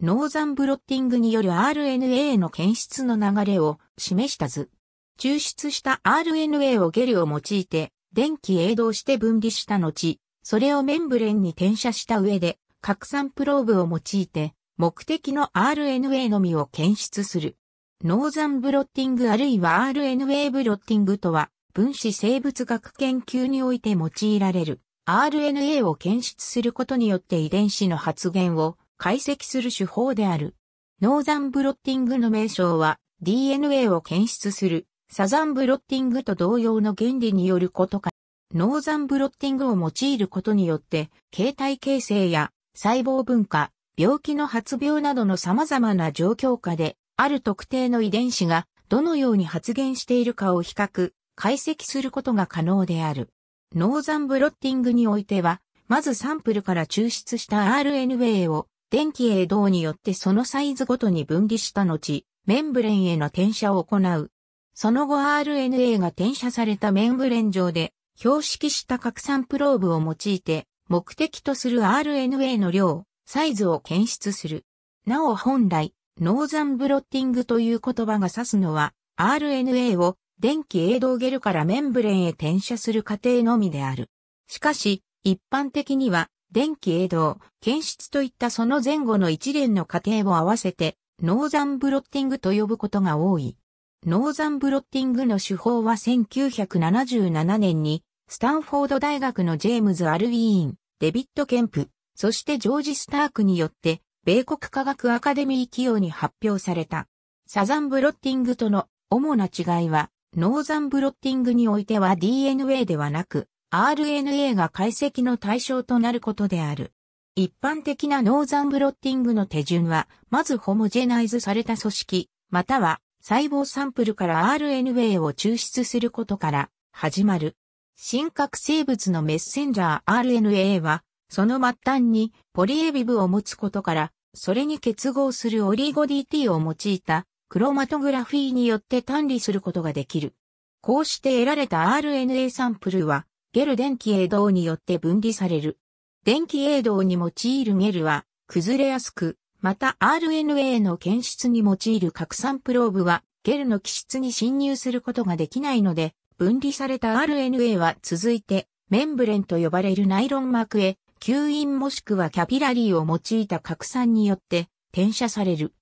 ノーザンブロッティングによる RNA の検出の流れを示した図。抽出した RNA をゲルを用いて電気栄動して分離した後、それをメンブレンに転写した上で拡散プローブを用いて目的の RNA のみを検出する。ノーザンブロッティングあるいは RNA ブロッティングとは分子生物学研究において用いられる RNA を検出することによって遺伝子の発現を解析する手法である。ノーザンブロッティングの名称は DNA を検出するサザンブロッティングと同様の原理によることから、ノーザンブロッティングを用いることによって、形態形成や細胞分化、病気の発病などの様々な状況下で、ある特定の遺伝子がどのように発現しているかを比較、解析することが可能である。ノーザンブロッティングにおいては、まずサンプルから抽出した RNA を電気へ動によってそのサイズごとに分離した後、メンブレンへの転写を行う。その後 RNA が転写されたメンブレン上で標識した拡散プローブを用いて目的とする RNA の量、サイズを検出する。なお本来、ノーザンブロッティングという言葉が指すのは RNA を電気栄動ゲルからメンブレンへ転写する過程のみである。しかし、一般的には電気営動、検出といったその前後の一連の過程を合わせて、ノーザンブロッティングと呼ぶことが多い。ノーザンブロッティングの手法は1977年に、スタンフォード大学のジェームズ・アルウィーン、デビッド・ケンプ、そしてジョージ・スタークによって、米国科学アカデミー企業に発表された。サザンブロッティングとの主な違いは、ノーザンブロッティングにおいては DNA ではなく、RNA が解析の対象となることである。一般的なノーザンブロッティングの手順は、まずホモジェナイズされた組織、または細胞サンプルから RNA を抽出することから始まる。真核生物のメッセンジャー RNA は、その末端にポリエビブを持つことから、それに結合するオリゴ DT を用いたクロマトグラフィーによって単理することができる。こうして得られた RNA サンプルは、ゲル電気栄動によって分離される。電気栄動に用いるゲルは、崩れやすく、また RNA の検出に用いる拡散プローブは、ゲルの基質に侵入することができないので、分離された RNA は続いて、メンブレンと呼ばれるナイロン膜へ、吸引もしくはキャピラリーを用いた拡散によって転写される。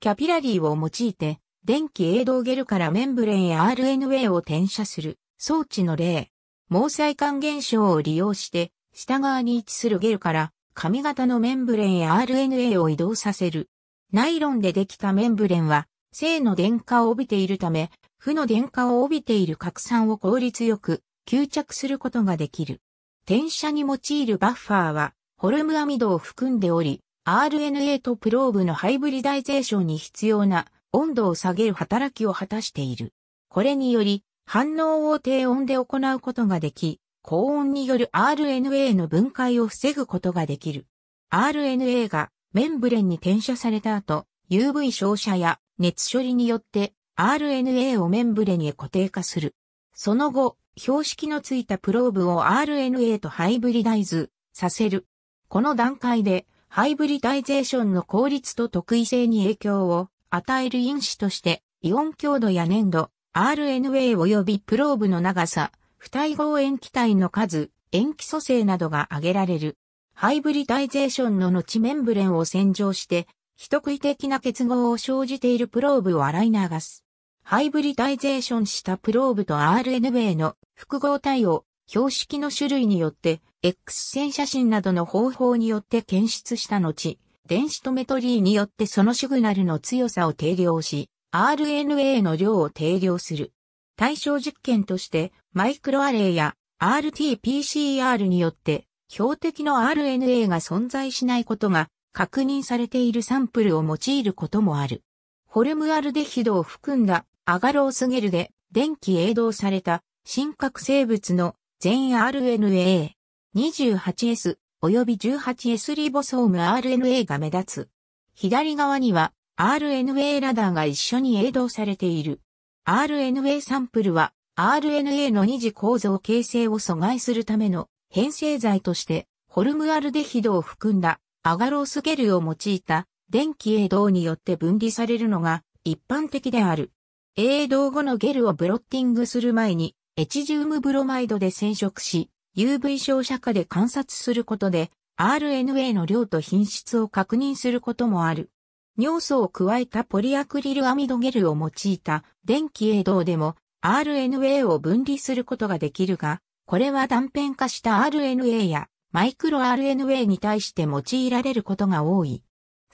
キャピラリーを用いて電気栄動ゲルからメンブレンへ RNA を転写する装置の例。毛細管現象を利用して、下側に位置するゲルから、髪型のメンブレンや RNA を移動させる。ナイロンでできたメンブレンは、正の電荷を帯びているため、負の電荷を帯びている核酸を効率よく吸着することができる。転写に用いるバッファーは、ホルムアミドを含んでおり、RNA とプローブのハイブリダイゼーションに必要な温度を下げる働きを果たしている。これにより、反応を低温で行うことができ、高温による RNA の分解を防ぐことができる。RNA がメンブレンに転写された後、UV 照射や熱処理によって RNA をメンブレンへ固定化する。その後、標識のついたプローブを RNA とハイブリダイズさせる。この段階でハイブリダイゼーションの効率と特異性に影響を与える因子としてイオン強度や粘度、RNA 及びプローブの長さ、不対合塩基体の数、塩基組成などが挙げられる。ハイブリタイゼーションの後メンブレンを洗浄して、非特異的な結合を生じているプローブを洗い流す。ハイブリタイゼーションしたプローブと RNA の複合体を標識の種類によって X 線写真などの方法によって検出した後、電子トメトリーによってそのシグナルの強さを定量し、RNA の量を定量する。対象実験としてマイクロアレイや RT-PCR によって標的の RNA が存在しないことが確認されているサンプルを用いることもある。ホルムアルデヒドを含んだアガロースゲルで電気栄動された真核生物の全 RNA28S 及び 18S リボソーム RNA が目立つ。左側には RNA ラダーが一緒に映動されている。RNA サンプルは RNA の二次構造形成を阻害するための変成剤としてホルムアルデヒドを含んだアガロースゲルを用いた電気映動によって分離されるのが一般的である。映動後のゲルをブロッティングする前にエチジウムブロマイドで染色し UV 照射下で観察することで RNA の量と品質を確認することもある。尿素を加えたポリアクリルアミドゲルを用いた電気栄動でも RNA を分離することができるが、これは断片化した RNA やマイクロ RNA に対して用いられることが多い。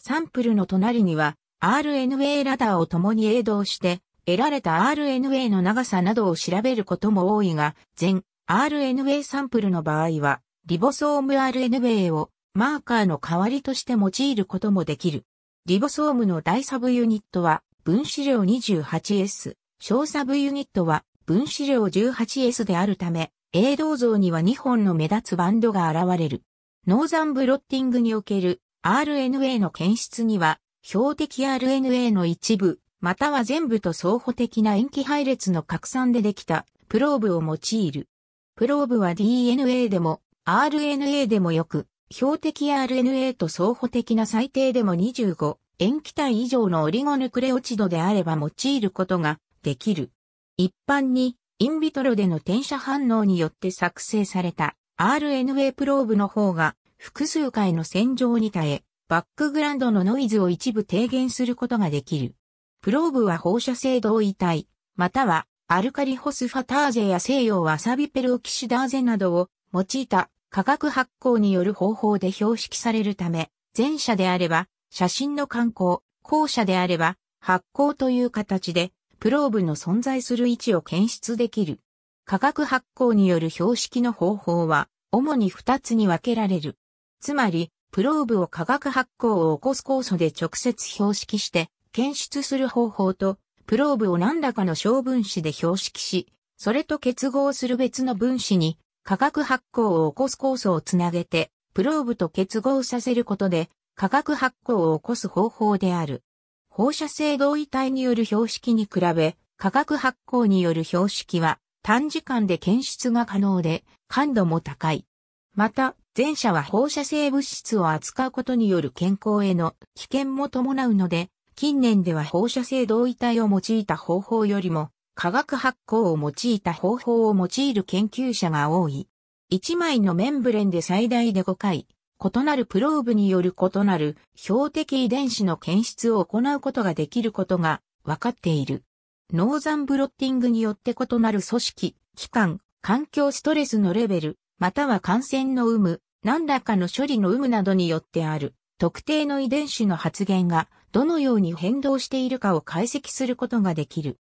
サンプルの隣には RNA ラダーを共に栄動して得られた RNA の長さなどを調べることも多いが、全 RNA サンプルの場合はリボソーム RNA をマーカーの代わりとして用いることもできる。リボソームの大サブユニットは分子量 28S、小サブユニットは分子量 18S であるため、A 銅像には2本の目立つバンドが現れる。ノーザンブロッティングにおける RNA の検出には、標的 RNA の一部、または全部と相補的な塩基配列の拡散でできたプローブを用いる。プローブは DNA でも RNA でもよく標的 RNA と相補的な最低でも25塩基体以上のオリゴヌクレオチドであれば用いることができる。一般にインビトロでの転写反応によって作成された RNA プローブの方が複数回の洗浄に耐え、バックグラウンドのノイズを一部低減することができる。プローブは放射性同位体、またはアルカリホスファターゼや西洋ワサビペルオキシダーゼなどを用いた化学発光による方法で標識されるため、前者であれば、写真の観光、後者であれば、発光という形で、プローブの存在する位置を検出できる。化学発光による標識の方法は、主に2つに分けられる。つまり、プローブを化学発光を起こす酵素で直接標識して、検出する方法と、プローブを何らかの小分子で標識し、それと結合する別の分子に化学発光を起こす酵素をつなげて、プローブと結合させることで、化学発光を起こす方法である。放射性同位体による標識に比べ、化学発光による標識は短時間で検出が可能で、感度も高い。また、前者は放射性物質を扱うことによる健康への危険も伴うので、近年では放射性同位体を用いた方法よりも化学発行を用いた方法を用いる研究者が多い。一枚のメンブレンで最大で5回、異なるプローブによる異なる標的遺伝子の検出を行うことができることが分かっている。ノーザンブロッティングによって異なる組織、機関、環境ストレスのレベル、または感染の有無、何らかの処理の有無などによってある、特定の遺伝子の発現がどのように変動しているかを解析することができる。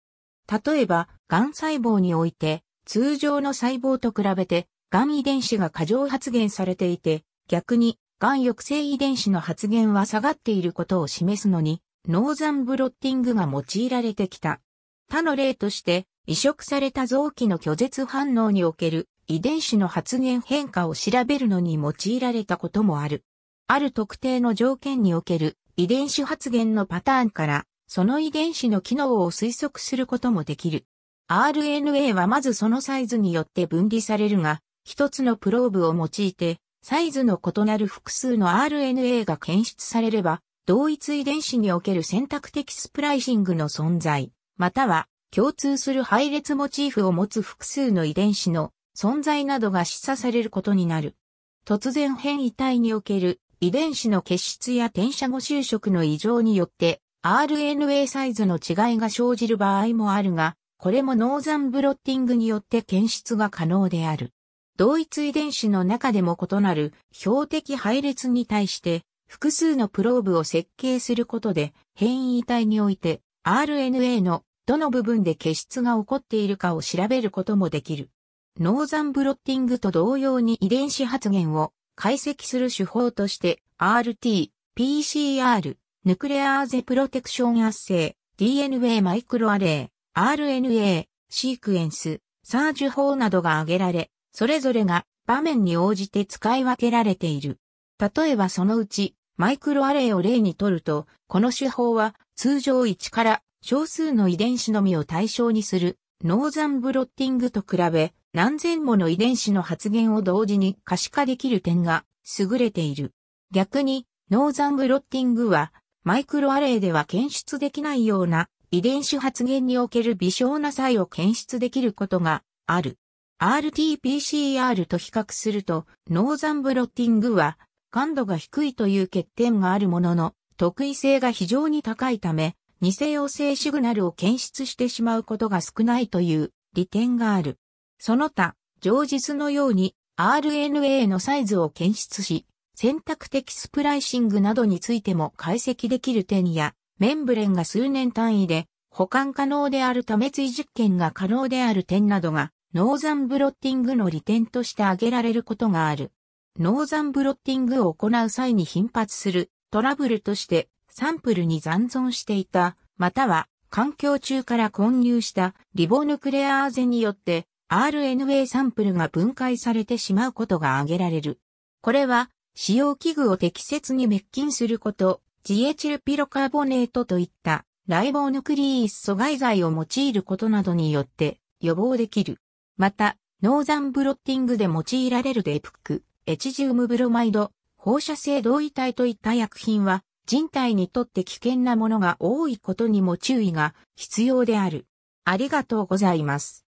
例えば、癌細胞において、通常の細胞と比べて、癌遺伝子が過剰発現されていて、逆に、癌抑制遺伝子の発現は下がっていることを示すのに、ノーザンブロッティングが用いられてきた。他の例として、移植された臓器の拒絶反応における遺伝子の発現変化を調べるのに用いられたこともある。ある特定の条件における遺伝子発現のパターンからその遺伝子の機能を推測することもできる。RNA はまずそのサイズによって分離されるが、一つのプローブを用いて、サイズの異なる複数の RNA が検出されれば、同一遺伝子における選択的スプライシングの存在、または共通する配列モチーフを持つ複数の遺伝子の存在などが示唆されることになる。突然変異体における遺伝子の結出や転写後就職の異常によって RNA サイズの違いが生じる場合もあるが、これもノーザンブロッティングによって検出が可能である。同一遺伝子の中でも異なる標的配列に対して複数のプローブを設計することで変異体において RNA のどの部分で結出が起こっているかを調べることもできる。ノーザンブロッティングと同様に遺伝子発現を解析する手法として RT、PCR、ヌクレアーゼプロテクションアッセイ、DNA マイクロアレイ、RNA、シークエンス、サージュ法などが挙げられ、それぞれが場面に応じて使い分けられている。例えばそのうち、マイクロアレイを例にとると、この手法は通常1から少数の遺伝子のみを対象にするノーザンブロッティングと比べ何千もの遺伝子の発現を同時に可視化できる点が優れている。逆にノーザンブロッティングはマイクロアレイでは検出できないような遺伝子発現における微小な差異を検出できることがある。RT-PCR と比較すると、ノーザンブロッティングは感度が低いという欠点があるものの、特異性が非常に高いため、偽陽性シグナルを検出してしまうことが少ないという利点がある。その他、常実のように RNA のサイズを検出し、選択的スプライシングなどについても解析できる点や、メンブレンが数年単位で保管可能であるため追実験が可能である点などが、ノーザンブロッティングの利点として挙げられることがある。ノーザンブロッティングを行う際に頻発するトラブルとしてサンプルに残存していた、または環境中から混入したリボヌクレアーゼによって RNA サンプルが分解されてしまうことが挙げられる。これは使用器具を適切に滅菌すること、ジエチルピロカーボネートといったライボヌクリース阻害剤を用いることなどによって予防できる。また、ノーザンブロッティングで用いられるデプック、エチジウムブロマイド、放射性同位体といった薬品は人体にとって危険なものが多いことにも注意が必要である。ありがとうございます。